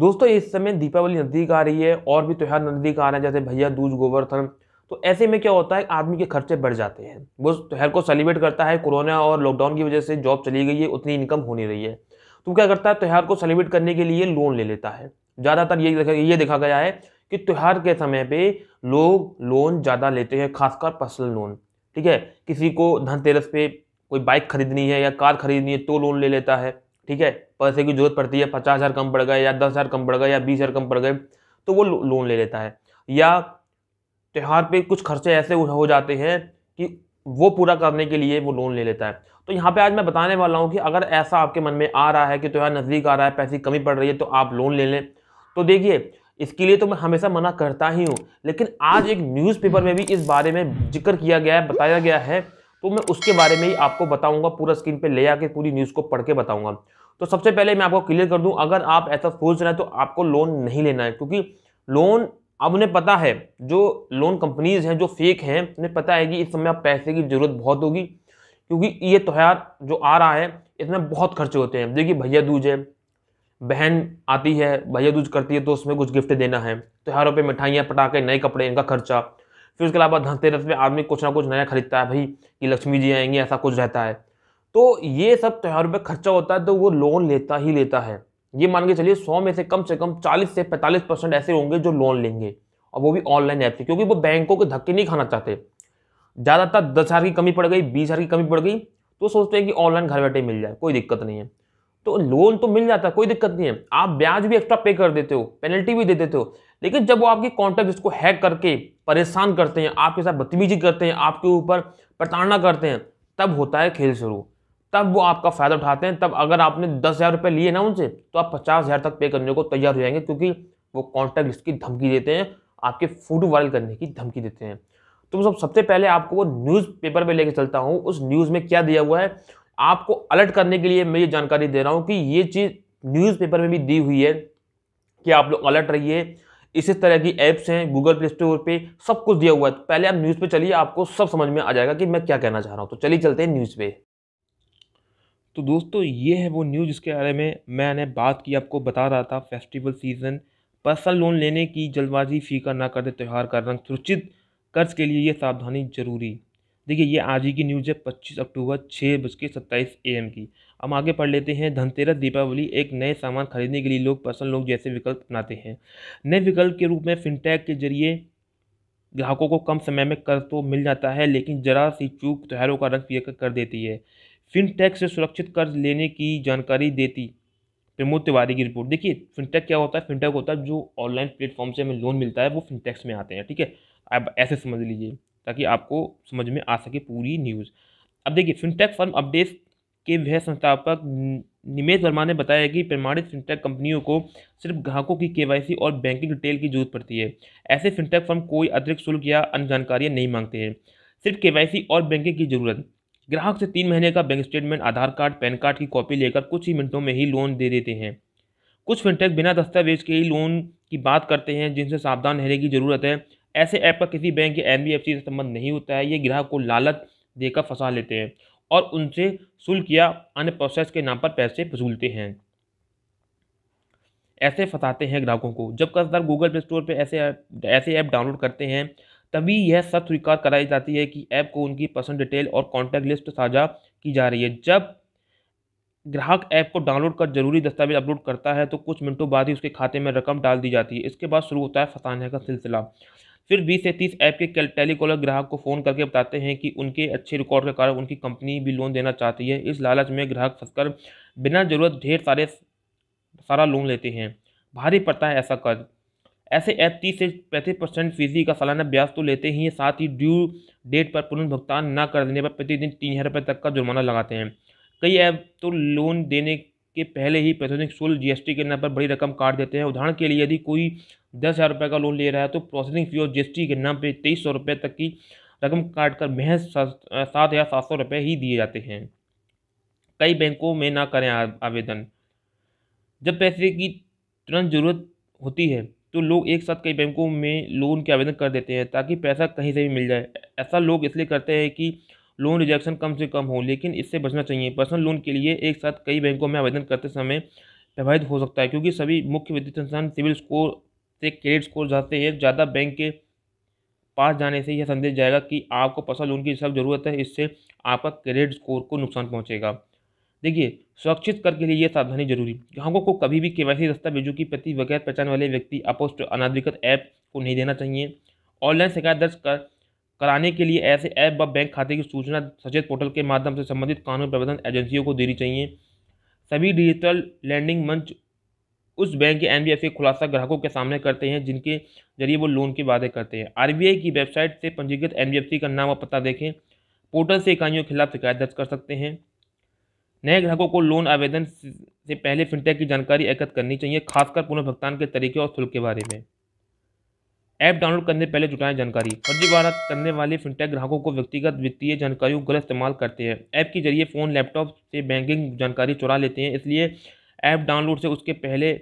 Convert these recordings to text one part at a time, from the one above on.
दोस्तों इस समय दीपावली नजदीक आ रही है और भी त्यौहार नजदीक आ रहे हैं जैसे भैया दूज गोवर्धन तो ऐसे में क्या होता है आदमी के खर्चे बढ़ जाते हैं वो त्यौहार को सेलिब्रेट करता है कोरोना और लॉकडाउन की वजह से जॉब चली गई है उतनी इनकम हो नहीं रही है तो क्या करता है त्यौहार को सेलिब्रेट करने के लिए लोन ले लेता है ज़्यादातर ये देखा ये देखा गया है कि त्यौहार के समय पर लोग लोन ज़्यादा लेते हैं खासकर पर्सनल लोन ठीक है किसी को धनतेरस पे कोई बाइक खरीदनी है या कार खरीदनी है तो लोन ले लेता है ठीक है पैसे की जरूरत पड़ती है पचास हज़ार कम पड़ गए या दस हज़ार कम पड़ गए या बीस हज़ार कम पड़ गए तो वो लोन ले लेता है या त्यौहार पे कुछ खर्चे ऐसे हो जाते हैं कि वो पूरा करने के लिए वो लोन ले लेता है तो यहाँ पे आज मैं बताने वाला हूँ कि अगर ऐसा आपके मन में आ रहा है कि त्यौहार नज़दीक आ रहा है पैसे कमी पड़ रही है तो आप लोन ले लें तो देखिए इसके लिए तो मैं हमेशा मना करता ही हूँ लेकिन आज एक न्यूज़पेपर में भी इस बारे में जिक्र किया गया है बताया गया है तो मैं उसके बारे में ही आपको बताऊंगा पूरा स्क्रीन पे ले आके पूरी न्यूज़ को पढ़ के बताऊंगा तो सबसे पहले मैं आपको क्लियर कर दूं अगर आप ऐसा सोच रहे हैं तो आपको लोन नहीं लेना है क्योंकि लोन अब उन्हें पता है जो लोन कंपनीज हैं जो फेक हैं उन्हें पता है कि इस समय आप पैसे की ज़रूरत बहुत होगी क्योंकि ये त्यौहार तो जो आ रहा है इसमें बहुत खर्चे होते हैं देखिए भैया दूज है बहन आती है भैया दूज करती है तो उसमें कुछ गिफ्ट देना है त्यौहारों तो पर मिठाइयाँ पटाखे नए कपड़े इनका खर्चा फिर उसके अलावा धनतेरस में आदमी कुछ ना कुछ नया खरीदता है भाई कि लक्ष्मी जी आएंगे ऐसा कुछ रहता है तो ये सब त्यौहारों पर खर्चा होता है तो वो लोन लेता ही लेता है ये मान के चलिए सौ में से कम से कम चालीस से पैंतालीस परसेंट ऐसे होंगे जो लोन लेंगे और वो भी ऑनलाइन ऐप से क्योंकि वो बैंकों के धक्के नहीं खाना चाहते ज़्यादातर दस हज़ार की कमी पड़ गई बीस हज़ार की कमी पड़ गई तो सोचते हैं कि ऑनलाइन घर बैठे मिल जाए कोई दिक्कत नहीं है तो लोन तो मिल जाता है कोई दिक्कत नहीं है आप ब्याज भी एक्स्ट्रा पे कर देते हो पेनल्टी भी दे देते हो लेकिन जब वो आपकी कॉन्टैक्ट जिसको हैक करके परेशान करते हैं आपके साथ बदतमीजी करते हैं आपके ऊपर प्रताड़ना करते हैं तब होता है खेल शुरू तब वो आपका फ़ायदा उठाते हैं तब अगर आपने दस हज़ार रुपये लिए ना उनसे तो आप पचास हज़ार तक पे करने को तैयार हो जाएंगे क्योंकि वो कॉन्टैक्ट लिस्ट की धमकी देते हैं आपके फोटो वायरल करने की धमकी देते हैं तो सब सबसे पहले आपको वो न्यूज़पेपर पे लेके चलता हूँ उस न्यूज़ में क्या दिया हुआ है आपको अलर्ट करने के लिए मैं ये जानकारी दे रहा हूँ कि ये चीज़ न्यूज़पेपर में भी दी हुई है कि आप लोग अलर्ट रहिए इसी तरह की ऐप्स हैं गूगल प्ले स्टोर पर सब कुछ दिया हुआ है तो पहले आप न्यूज़ पर चलिए आपको सब समझ में आ जाएगा कि मैं क्या कहना चाह रहा हूँ तो चलिए चलते हैं न्यूज़ पे तो दोस्तों ये है वो न्यूज़ जिसके बारे में मैंने बात की आपको बता रहा था फेस्टिवल सीज़न पर्सनल लोन लेने की जल्दबाजी फीका ना कर दे त्यौहार का रंग सुरक्षित कर्ज के लिए ये सावधानी जरूरी देखिए ये आज ही की न्यूज़ है पच्चीस अक्टूबर छः बज के सत्ताईस ए की हम आगे पढ़ लेते हैं धनतेरस दीपावली एक नए सामान खरीदने के लिए लोग पर्सनल लोग जैसे विकल्प अपनाते हैं नए विकल्प के रूप में फिनटेक के जरिए ग्राहकों को कम समय में कर तो मिल जाता है लेकिन जरा सी चूक त्योहारों का रंग पी कर देती है फिनटेक से सुरक्षित कर्ज लेने की जानकारी देती प्रमोद तिवारी की रिपोर्ट देखिए फिनटेक क्या होता है फिनटेक होता है जो ऑनलाइन प्लेटफॉर्म से हमें लोन मिलता है वो फिनटेक्स में आते हैं ठीक है आप ऐसे समझ लीजिए ताकि आपको समझ में आ सके पूरी न्यूज़ अब देखिए फिनटेक फर्म अपडेट के वह संस्थापक निमेश वर्मा ने बताया कि प्रमाणित फिनटेक कंपनियों को सिर्फ ग्राहकों की केवाईसी और बैंकिंग डिटेल की जरूरत पड़ती है ऐसे फिनटेक फर्म कोई अतिरिक्त शुल्क या अन्य जानकारियाँ नहीं मांगते हैं सिर्फ के और बैंकिंग की जरूरत ग्राहक से तीन महीने का bank statement Aadhaar card pan card की कॉपी लेकर कुछ ही मिनटों में ही लोन दे देते हैं कुछ फिनटेक बिना दस्तावेज के ही लोन की बात करते हैं जिनसे सावधान रहने की ज़रूरत है ऐसे ऐप का किसी बैंक या एन से संबंध नहीं होता है ये ग्राहक को लालच देकर फंसा लेते हैं और उनसे शुल्क या अन्य प्रोसेस के नाम पर पैसे वसूलते हैं ऐसे फंसाते हैं ग्राहकों को जब कर्जदार गूगल प्ले स्टोर पर ऐसे ऐसे ऐप डाउनलोड करते हैं तभी यह सब स्वीकार कराई जाती है कि ऐप को उनकी पर्सनल डिटेल और कॉन्टैक्ट लिस्ट साझा की जा रही है जब ग्राहक ऐप को डाउनलोड कर जरूरी दस्तावेज अपलोड करता है तो कुछ मिनटों बाद ही उसके खाते में रकम डाल दी जाती है इसके बाद शुरू होता है फसाने का सिलसिला फिर बीस से तीस ऐप के टेलीकॉलर ग्राहक को फ़ोन करके बताते हैं कि उनके अच्छे रिकॉर्ड के कारण उनकी कंपनी भी लोन देना चाहती है इस लालच में ग्राहक फंसकर बिना ज़रूरत ढेर सारे सारा लोन लेते हैं भारी पड़ता है ऐसा कर्ज ऐसे ऐप तीस से पैंतीस परसेंट फीसदी का सालाना ब्याज तो लेते ही साथ ही ड्यू डेट पर पुनर्भुगतान न कर देने पर प्रतिदिन तीन हज़ार रुपये तक का जुर्माना लगाते हैं कई ऐप तो लोन देने के पहले ही प्रशासनिक शुल्क जीएसटी के नाम पर बड़ी रकम काट देते हैं उदाहरण के लिए यदि कोई दस हज़ार रुपये का लोन ले रहा है तो प्रोसेसिंग फ़ी और जीएसटी के नाम पर तेईस सौ रुपये तक की रकम काट कर महज सात हज़ार सात सौ रुपये ही दिए जाते हैं कई बैंकों में ना करें आवेदन जब पैसे की तुरंत ज़रूरत होती है तो लोग एक साथ कई बैंकों में लोन के आवेदन कर देते हैं ताकि पैसा कहीं से भी मिल जाए ऐसा लोग इसलिए करते हैं कि लोन रिजेक्शन कम से कम हो लेकिन इससे बचना चाहिए पर्सनल लोन के लिए एक साथ कई बैंकों में आवेदन करते समय प्रभावित हो सकता है क्योंकि सभी मुख्य वित्तीय संस्थान सिविल स्कोर से क्रेडिट स्कोर जाते हैं ज़्यादा बैंक के पास जाने से यह संदेश जाएगा कि आपको पर्सनल लोन की सब ज़रूरत है इससे आपका क्रेडिट स्कोर को नुकसान पहुँचेगा देखिए सुरक्षित कर के लिए यह सावधानी जरूरी ग्राहकों को कभी भी केवाईसी दस्तावेजों की प्रति बगैर पहचान वाले व्यक्ति अपोस्ट अनाधिकृत ऐप को नहीं देना चाहिए ऑनलाइन शिकायत दर्ज कर कराने के लिए ऐसे ऐप व बैंक खाते की सूचना सचेत पोर्टल के माध्यम से संबंधित कानून प्रबंधन एजेंसियों को देनी चाहिए सभी डिजिटल लैंडिंग मंच उस बैंक के एन खुलासा ग्राहकों के सामने करते हैं जिनके जरिए वो लोन के वादे करते हैं आई की वेबसाइट से पंजीकृत एन का नाम और पता देखें पोर्टल से इकाइयों के खिलाफ शिकायत दर्ज कर सकते हैं नए ग्राहकों को लोन आवेदन से पहले फिनटेक की जानकारी एकत्र करनी चाहिए खासकर पुनर्भुगतान के तरीके और शुल्क के बारे में ऐप डाउनलोड करने पहले जुटाएं जानकारी फर्जीवाड़ा करने वाले फिनटेक ग्राहकों को व्यक्तिगत वित्तीय जानकारियों गलत इस्तेमाल करते हैं ऐप के जरिए फ़ोन लैपटॉप से बैंकिंग जानकारी चुरा लेते हैं इसलिए ऐप डाउनलोड से उसके पहले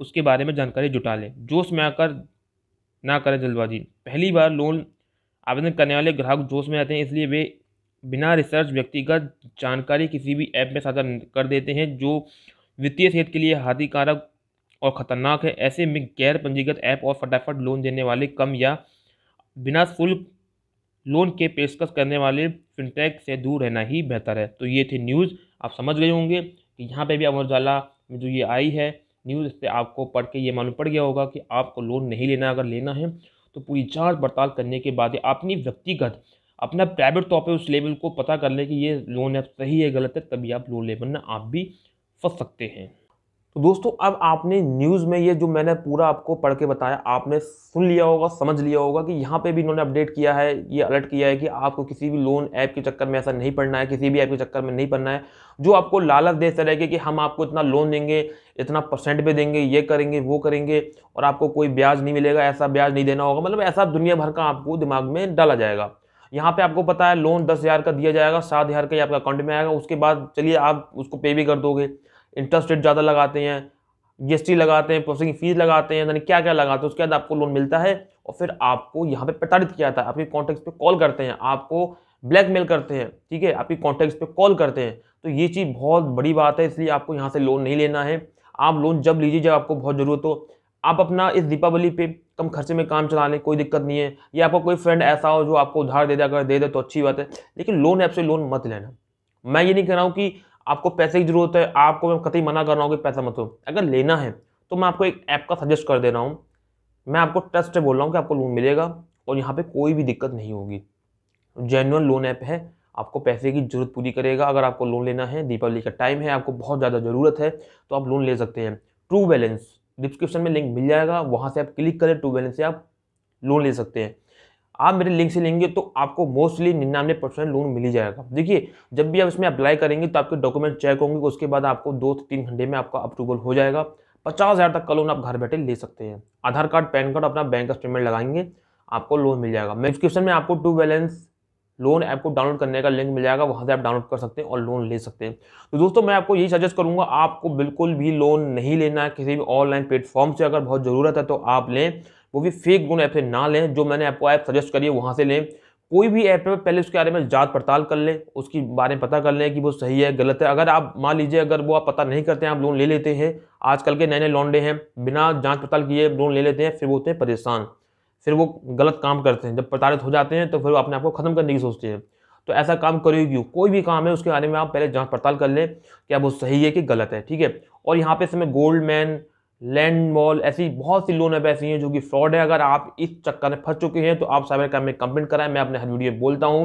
उसके बारे में जानकारी जुटा लें जोश में आकर ना करें जल्दबाजी पहली बार लोन आवेदन करने वाले ग्राहक जोश में आते हैं इसलिए वे बिना रिसर्च व्यक्तिगत जानकारी किसी भी ऐप में साझा कर देते हैं जो वित्तीय सेहत के लिए हानिकारक और ख़तरनाक है ऐसे में गैर पंजीकृत ऐप और फटाफट लोन देने वाले कम या बिना शुल्क लोन के पेशकश करने वाले फिनटेक से दूर रहना ही बेहतर है तो ये थी न्यूज़ आप समझ गए होंगे कि यहाँ पे भी अमर उजाला में जो ये आई है न्यूज़ से आपको पढ़ के ये मालूम पड़ गया होगा कि आपको लोन नहीं लेना अगर लेना है तो पूरी जांच पड़ताल करने के बाद अपनी व्यक्तिगत अपना प्राइवेट तौर पर उस लेवल को पता कर लें कि ये लोन है सही है गलत है तभी आप लोन लेवल में आप भी फंस सकते हैं तो दोस्तों अब आपने न्यूज़ में ये जो मैंने पूरा आपको पढ़ के बताया आपने सुन लिया होगा समझ लिया होगा कि यहाँ पे भी इन्होंने अपडेट किया है ये अलर्ट किया है कि आपको किसी भी लोन ऐप के चक्कर में ऐसा नहीं पड़ना है किसी भी ऐप के चक्कर में नहीं पड़ना है जो आपको लालच दे सके कि हम आपको इतना लोन देंगे इतना परसेंट पे देंगे ये करेंगे वो करेंगे और आपको कोई ब्याज नहीं मिलेगा ऐसा ब्याज नहीं देना होगा मतलब ऐसा दुनिया भर का आपको दिमाग में डाला जाएगा यहाँ पे आपको पता है लोन दस हज़ार का दिया जाएगा सात हज़ार का ही आपका अकाउंट में आएगा उसके बाद चलिए आप उसको पे भी कर दोगे इंटरेस्ट रेट ज़्यादा लगाते हैं जी लगाते हैं प्रोसेसिंग फीस लगाते हैं यानी क्या क्या लगाते हैं उसके बाद आपको लोन मिलता है और फिर आपको यहाँ पे प्रताड़ित किया जाता है आपके कॉन्टैक्ट्स पे कॉल करते हैं आपको ब्लैकमेल करते हैं ठीक है आपके कॉन्टैक्ट्स पे कॉल करते हैं तो ये चीज़ बहुत बड़ी बात है इसलिए आपको यहाँ से लोन नहीं लेना है आप लोन जब लीजिए जब आपको बहुत ज़रूरत हो आप अपना इस दीपावली पे कम खर्चे में काम चला लें कोई दिक्कत नहीं है या आपका कोई फ्रेंड ऐसा हो जो आपको उधार दे दे अगर दे दे तो अच्छी बात है लेकिन लोन ऐप से लोन मत लेना मैं ये नहीं कह रहा हूँ कि आपको पैसे की ज़रूरत है आपको मैं कतई मना कर रहा हूँ कि पैसा मत हो अगर लेना है तो मैं आपको एक ऐप का सजेस्ट कर दे रहा हूँ मैं आपको ट्रस्ट से बोल रहा हूँ कि आपको लोन मिलेगा और यहाँ पर कोई भी दिक्कत नहीं होगी जेनुअन लोन ऐप है आपको पैसे की ज़रूरत पूरी करेगा अगर आपको लोन लेना है दीपावली का टाइम है आपको बहुत ज़्यादा ज़रूरत है तो आप लोन ले सकते हैं ट्रू बैलेंस डिस्क्रिप्शन में लिंक मिल जाएगा वहाँ से आप क्लिक करें ट्रू बैलेंस से आप लोन ले सकते हैं आप मेरे लिंक से लेंगे तो आपको मोस्टली निन्यानवे परसेंट लोन मिल ही जाएगा देखिए जब भी आप इसमें अप्लाई करेंगे तो आपके डॉक्यूमेंट चेक होंगे उसके बाद आपको दो से तीन घंटे में आपका अप्रूवल हो जाएगा पचास हज़ार तक का लोन आप घर बैठे ले सकते हैं आधार कार्ड पैन कार्ड अपना बैंक स्टेटमेंट लगाएंगे आपको लोन मिल जाएगा मैं डिस्क्रिप्शन में आपको टू बैलेंस लोन ऐप को डाउनलोड करने का लिंक मिल जाएगा वहाँ से आप डाउनलोड कर सकते हैं और लोन ले सकते हैं तो दोस्तों मैं आपको यही सजेस्ट करूँगा आपको बिल्कुल भी लोन नहीं लेना है किसी भी ऑनलाइन प्लेटफॉर्म से अगर बहुत ज़रूरत है तो आप लें वो भी फेक दोनों ऐप से ना लें जो मैंने आपको ऐप सजेस्ट करिए वहाँ से लें कोई भी ऐप है पहले उसके बारे में जांच पड़ताल कर लें उसके बारे में पता कर लें कि वो सही है गलत है अगर आप मान लीजिए अगर वो आप पता नहीं करते हैं आप लोन ले लेते हैं आजकल के नए नए लॉन्डे हैं बिना जांच पड़ताल किए लोन ले लेते हैं फिर वो होते हैं परेशान फिर वो गलत काम करते हैं जब प्रताड़ित हो जाते हैं तो फिर वो अपने आप को ख़त्म करने की सोचते हैं तो ऐसा काम करो क्यों कोई भी काम है उसके बारे में आप पहले जांच पड़ताल कर लें क्या वो सही है कि गलत है ठीक है और यहाँ पे इसमें गोल्ड मैन लैंड मॉल ऐसी बहुत सी लोन ऐप ऐसी हैं जो कि फ्रॉड है अगर आप इस चक्कर में फंस चुके हैं तो आप साइबर क्राइम में कंप्लेंट कराएं मैं अपने हर वीडियो बोलता हूँ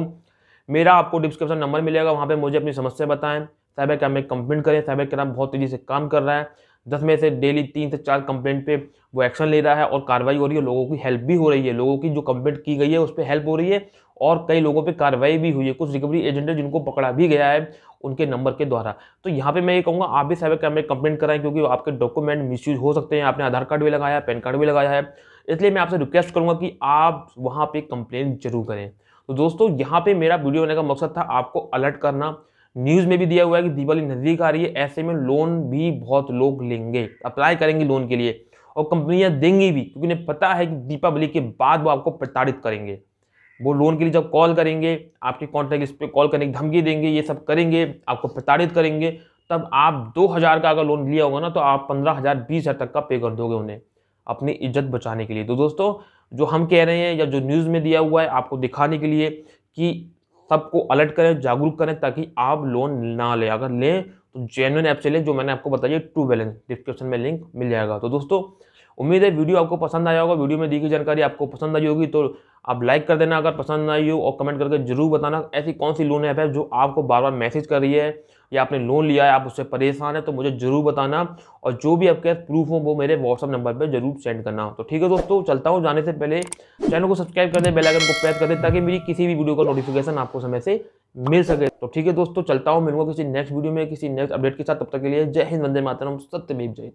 मेरा आपको डिस्क्रिप्शन नंबर मिलेगा वहाँ पर मुझे अपनी समस्या बताएं साइबर क्राइम में कंप्लेंट करें साइबर क्राइम बहुत तेज़ी से काम कर रहा है दस में से डेली तीन से चार कंप्लेंट पे वो एक्शन ले रहा है और कार्रवाई हो रही है लोगों की हेल्प भी हो रही है लोगों की जो कंप्लेंट की गई है उस पर हेल्प हो रही है और कई लोगों पे कार्रवाई भी हुई है कुछ रिकवरी एजेंट है जिनको पकड़ा भी गया है उनके नंबर के द्वारा तो यहाँ पे मैं ये कहूँगा आप भी साइबर क्राइम में कंप्लेंट कराएं क्योंकि आपके डॉक्यूमेंट मिसयूज हो सकते हैं आपने आधार कार्ड भी लगाया है पैन कार्ड भी लगाया है इसलिए मैं आपसे रिक्वेस्ट करूँगा कि आप वहाँ पर कंप्लेन जरूर करें तो दोस्तों यहाँ पर मेरा वीडियो बनाने का मकसद था आपको अलर्ट करना न्यूज़ में भी दिया हुआ है कि दिवाली नज़दीक आ रही है ऐसे में लोन भी बहुत लोग लेंगे अप्लाई करेंगे लोन के लिए और कंपनियां देंगी भी क्योंकि उन्हें पता है कि दीपावली के बाद वो आपको प्रताड़ित करेंगे वो लोन के लिए जब कॉल करेंगे आपके कॉन्टैक्ट इस पर कॉल करने की धमकी देंगे ये सब करेंगे आपको प्रताड़ित करेंगे तब आप दो हज़ार का अगर लोन लिया होगा ना तो आप पंद्रह हज़ार बीस हज़ार तक का पे कर दोगे उन्हें अपनी इज्जत बचाने के लिए तो दोस्तों जो हम कह रहे हैं या जो न्यूज़ में दिया हुआ है आपको दिखाने के लिए कि सबको अलर्ट करें जागरूक करें ताकि आप लोन ना लें अगर लें तो जेनुअन ऐप से लें जो मैंने आपको बताइए ट्रू बैलेंस डिस्क्रिप्शन में लिंक मिल जाएगा तो दोस्तों उम्मीद है वीडियो आपको पसंद आया होगा वीडियो में दी गई जानकारी आपको पसंद आई होगी तो आप लाइक कर देना अगर पसंद आई हो और कमेंट करके जरूर बताना ऐसी कौन सी लोन ऐप है जो आपको बार बार मैसेज कर रही है या आपने लोन लिया है आप उससे परेशान है तो मुझे ज़रूर बताना और जो भी आपके प्रूफ हो वो मेरे व्हाट्सअप नंबर पर जरूर सेंड करना तो ठीक है दोस्तों चलता हूँ जाने से पहले चैनल को सब्सक्राइब कर दें बेलाइकन को प्रेस कर दें ताकि मेरी किसी भी वीडियो का नोटिफिकेशन आपको समय से मिल सके तो ठीक है दोस्तों चलता हूँ मिलूंगा किसी नेक्स्ट वीडियो में किसी नेक्स्ट अपडेट के साथ तब तक के लिए जय हिंद वंदे मातरम सत्यमेव जय